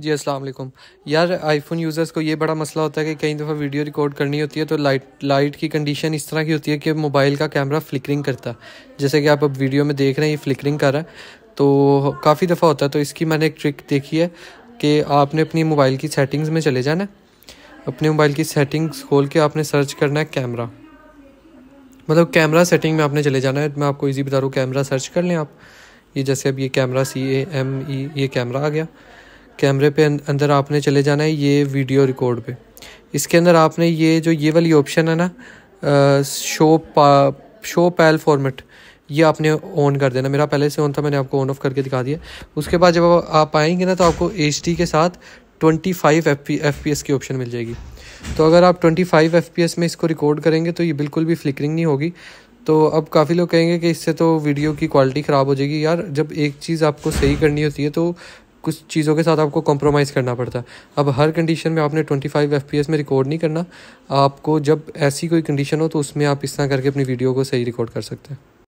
जी अस्सलाम वालेकुम यार आईफोन यूज़र्स को ये बड़ा मसला होता है कि कई दफ़ा वीडियो रिकॉर्ड करनी होती है तो लाइट लाइट की कंडीशन इस तरह की होती है कि मोबाइल का कैमरा फ्लिकरिंग करता है जैसे कि आप अब वीडियो में देख रहे हैं ये फ्लिकरिंग कर रहा है तो काफ़ी दफ़ा होता है तो इसकी मैंने एक ट्रिक देखी है कि आपने अपनी मोबाइल की सेटिंग्स में चले जाना अपने मोबाइल की सेटिंग्स खोल के आपने सर्च करना है कैमरा मतलब कैमरा सेटिंग में आपने चले जाना है मैं आपको इजी बता रहा हूँ कैमरा सर्च कर लें आप ये जैसे अब ये camera C A M E ये कैमरा आ गया कैमरे पे अं-, अंदर आपने चले जाना है ये वीडियो रिकॉर्ड पे इसके अंदर आपने ये जो ये वाली ऑप्शन है ना शो पा शो पैल फॉर्मेट ये आपने ऑन कर देना मेरा पहले से ऑन था मैंने आपको ऑन ऑफ करके दिखा दिया उसके बाद जब आप आएंगे ना तो आपको एच के साथ 25 फाइव एफ पी की ऑप्शन मिल जाएगी तो अगर आप 25 फाइव एफ में इसको रिकॉर्ड करेंगे तो ये बिल्कुल भी फ्लिकरिंग नहीं होगी तो अब काफ़ी लोग कहेंगे कि इससे तो वीडियो की क्वालिटी ख़राब हो जाएगी यार जब एक चीज़ आपको सही करनी होती है तो कुछ चीज़ों के साथ आपको कॉम्प्रोमाइज़ करना पड़ता है अब हर कंडीशन में आपने 25 एफ में रिकॉर्ड नहीं करना आपको जब ऐसी कोई कंडीशन हो तो उसमें आप इस तरह करके अपनी वीडियो को सही रिकॉर्ड कर सकते हैं